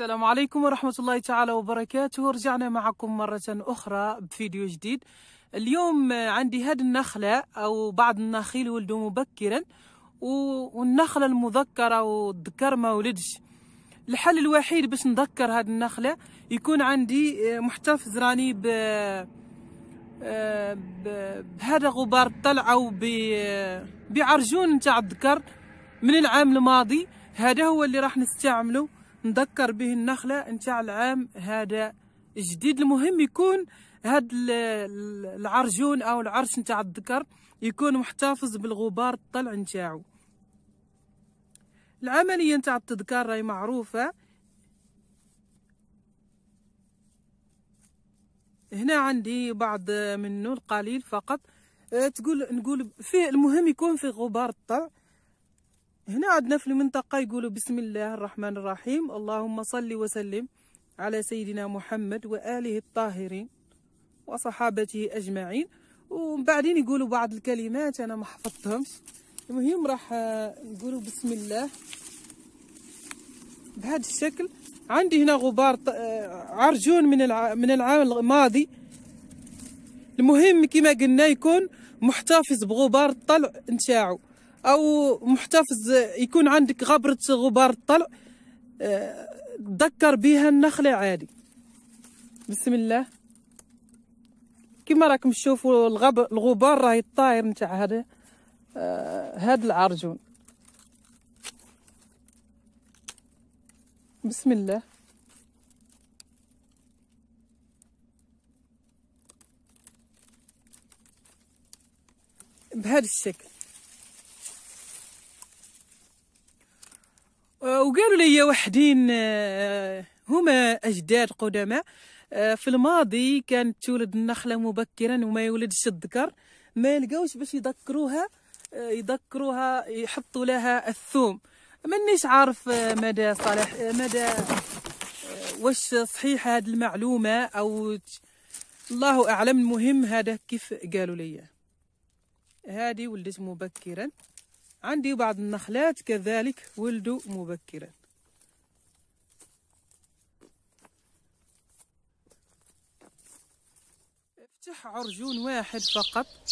السلام عليكم ورحمة الله تعالى وبركاته رجعنا معكم مرة أخرى بفيديو جديد اليوم عندي هاد النخلة أو بعض النخيل ولدوا مبكرا والنخلة المذكرة والذكر ما ولدش الحل الوحيد باش نذكر هاد النخلة يكون عندي آه، محتفظ راني آه، ب بهذا غبار الطلع أو آه، بعرجون نتاع الذكر من العام الماضي هذا هو اللي راح نستعمله نذكر به النخلة نتاع العام هذا جديد المهم يكون هاد العرجون او العرش نتاع الذكر يكون محتفظ بالغبار الطلع نتاعو العمليه نتاع التذكار راهي معروفه هنا عندي بعض منه القليل فقط أه، تقول نقول فيه المهم يكون في غبار الطلع هنا عندنا في المنطقة يقولوا بسم الله الرحمن الرحيم اللهم صل وسلم على سيدنا محمد وآله الطاهرين وصحابته أجمعين وبعدين بعدين يقولوا بعض الكلمات أنا ما حفظتهمش المهم راح نقولوا بسم الله بهذا الشكل عندي هنا غبار عرجون من من العام الماضي المهم كما قلنا يكون محتفظ بغبار الطلع نتاعو او محتفظ يكون عندك غبره غبار الطلع آه، تذكر بها النخله عادي بسم الله كما راكم تشوفوا الغبار راهي الطاير نتاع هذا آه، هذا العرجون بسم الله بهذا الشكل وقالوا لي وحدين آه، هما أجداد قدماء آه، في الماضي كانت تولد النخلة مبكرا وما يولدش الذكر ما لقاوش باش يذكروها آه، يذكروها يحطوا لها الثوم منيش عارف مدى صالح مدى واش صحيح هاد المعلومة أو الله أعلم المهم هذا كيف قالوا لي هذه ولدت مبكرا عندي بعض النخلات كذلك ولدوا مبكرا افتح عرجون واحد فقط